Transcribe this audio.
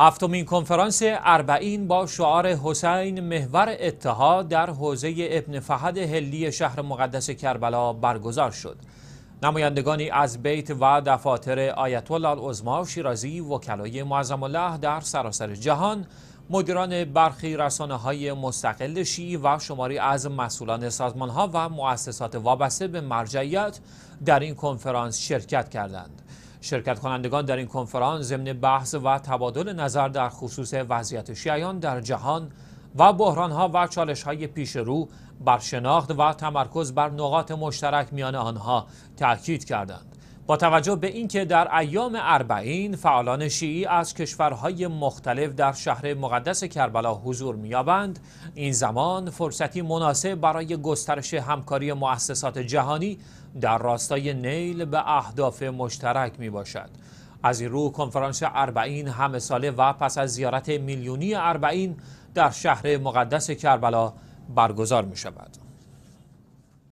هفتمین کنفرانس اربعین با شعار حسین محور اتحاد در حوزه ابن فهد هلی شهر مقدس کربلا برگزار شد. نمایندگانی از بیت و دفاتر آیت الله العظما شیرازی وکلای معظم الله در سراسر جهان مدیران برخی رسانه های مستقل شیعی و شماری از مسئولان سازمان ها و مؤسسات وابسته به مرجعیت در این کنفرانس شرکت کردند. شرکت کنندگان در این کنفرانس ضمن بحث و تبادل نظر در خصوص وضعیت شیعیان در جهان و بحرانها و چالشهای پیش رو بر شناخت و تمرکز بر نقاط مشترک میان آنها تاکید کردند. با توجه به اینکه در ایام اربعین فعالان شیعی از کشورهای مختلف در شهر مقدس کربلا حضور می‌یابند این زمان فرصتی مناسب برای گسترش همکاری مؤسسات جهانی در راستای نیل به اهداف مشترک می از این رو کنفرانس اربعین همه ساله و پس از زیارت میلیونی اربعین در شهر مقدس کربلا برگزار می